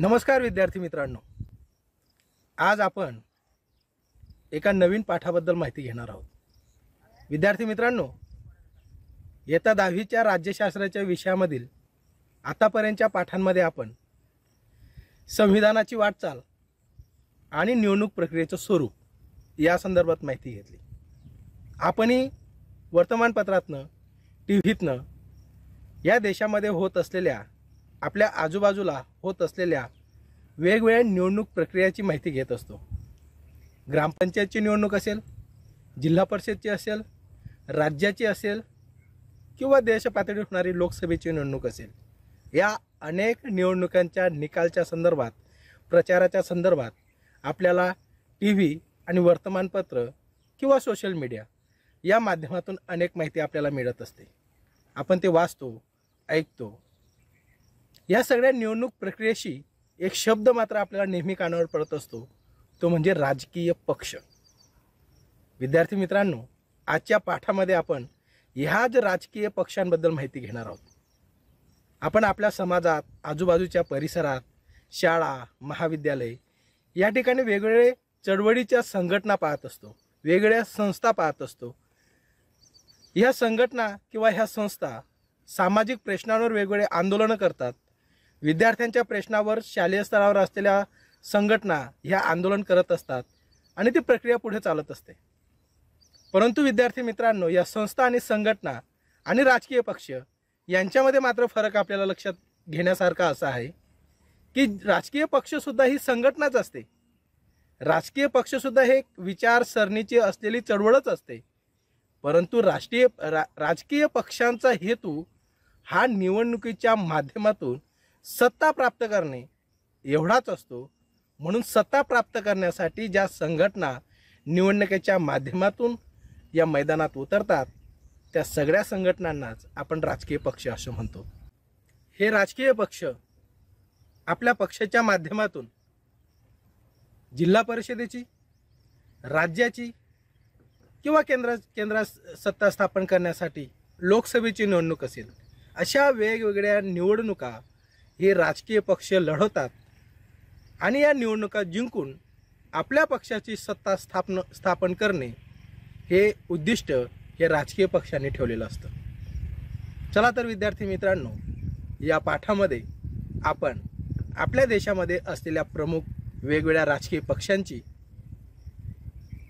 नमस्कार विद्यार्थी मित्रांनो आज आपण एका नवीन पाठाबद्दल माहिती घेणार आहोत विद्यार्थी मित्रांनो येत्या दहावीच्या राज्यशास्त्राच्या विषयामधील आतापर्यंतच्या पाठांमध्ये आपण संविधानाची वाटचाल आणि निवडणूक प्रक्रियेचं स्वरूप या संदर्भात माहिती घेतली आपणही वर्तमानपत्रातनं टी व्हीतनं या देशामध्ये होत असलेल्या आपल्या आजूबाजूला होत असलेल्या वेगवेगळ्या निवडणूक प्रक्रियाची माहिती घेत असतो ग्रामपंचायतची निवडणूक असेल जिल्हा परिषदची असेल राज्याची असेल किंवा देशपातळीवर होणारी लोकसभेची निवडणूक असेल या अनेक निवडणुकांच्या निकालच्या संदर्भात प्रचाराच्या संदर्भात आपल्याला टी व्ही आणि वर्तमानपत्र किंवा सोशल मीडिया या माध्यमातून अनेक माहिती आपल्याला मिळत असते आपण ते वाचतो ऐकतो या सगळ्या निवडणूक प्रक्रियेशी एक शब्द मात्र आपल्याला नेहमी कानावर पडत असतो तो म्हणजे राजकीय पक्ष विद्यार्थी मित्रांनो आजच्या पाठामध्ये आपण ह्याच राजकीय पक्षांबद्दल माहिती घेणार आहोत आपण आपल्या समाजात आजूबाजूच्या परिसरात शाळा महाविद्यालय या ठिकाणी वेगवेगळे चळवळीच्या संघटना पाहत असतो वेगळ्या संस्था पाहत असतो ह्या संघटना किंवा ह्या संस्था सामाजिक प्रश्नांवर वेगवेगळे आंदोलनं करतात विद्यार्थ्यांच्या प्रश्नावर शालेय स्तरावर असलेल्या संघटना ह्या आंदोलन करत असतात आणि ती प्रक्रिया पुढे चालत असते परंतु विद्यार्थी मित्रांनो या संस्था आणि संघटना आणि राजकीय पक्ष यांच्यामध्ये मात्र फरक आपल्याला लक्षात घेण्यासारखा असा आहे की राजकीय पक्षसुद्धा ही संघटनाच असते राजकीय पक्षसुद्धा हे विचारसरणीची असलेली चळवळच असते परंतु राष्ट्रीय रा राजकीय पक्षांचा हेतू हा निवडणुकीच्या माध्यमातून सत्ता प्राप्त करणे एवढाच असतो म्हणून सत्ता प्राप्त करण्यासाठी ज्या संघटना निवडणुकीच्या माध्यमातून या मैदानात उतरतात त्या सगळ्या संघटनांनाच आपण राजकीय पक्ष असं म्हणतो हे राजकीय पक्ष आपल्या पक्षाच्या माध्यमातून जिल्हा परिषदेची राज्याची किंवा केंद्र केंद्रात सत्ता स्थापन करण्यासाठी लोकसभेची निवडणूक असेल अशा वेगवेगळ्या निवडणुका हे राजकीय पक्ष लढवतात आणि या निवडणुका जिंकून आपल्या पक्षाची सत्ता स्थापन स्थापन करणे हे उद्दिष्ट हे राजकीय पक्षांनी ठेवलेलं असतं चला तर विद्यार्थी मित्रांनो या पाठामध्ये आपण आपल्या देशामध्ये असलेल्या प्रमुख वेगवेगळ्या राजकीय पक्षांची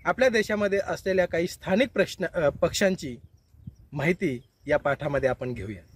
आपल्या देशामध्ये असलेल्या काही स्थानिक प्रश्न पक्षांची माहिती या पाठामध्ये आपण घेऊया